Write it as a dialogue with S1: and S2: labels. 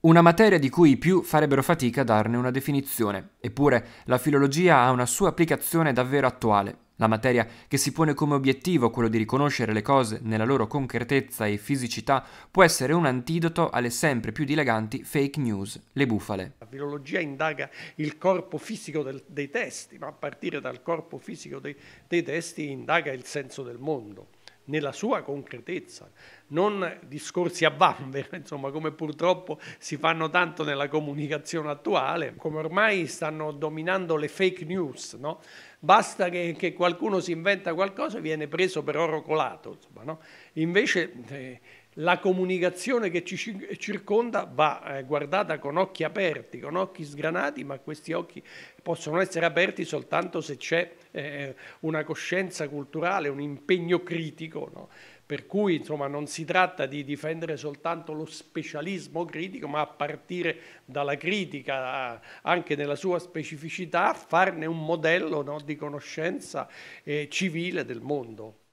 S1: Una materia di cui i più farebbero fatica a darne una definizione, eppure la filologia ha una sua applicazione davvero attuale. La materia che si pone come obiettivo quello di riconoscere le cose nella loro concretezza e fisicità può essere un antidoto alle sempre più dileganti fake news, le bufale.
S2: La filologia indaga il corpo fisico del, dei testi, ma a partire dal corpo fisico dei, dei testi indaga il senso del mondo nella sua concretezza, non discorsi a vanvera, insomma, come purtroppo si fanno tanto nella comunicazione attuale, come ormai stanno dominando le fake news, no? Basta che, che, qualcuno si inventa qualcosa e viene preso per oro colato, insomma, no? Invece... Eh, la comunicazione che ci circonda va eh, guardata con occhi aperti, con occhi sgranati, ma questi occhi possono essere aperti soltanto se c'è eh, una coscienza culturale, un impegno critico. No? Per cui insomma, non si tratta di difendere soltanto lo specialismo critico, ma a partire dalla critica, anche nella sua specificità, farne un modello no, di conoscenza eh, civile del mondo.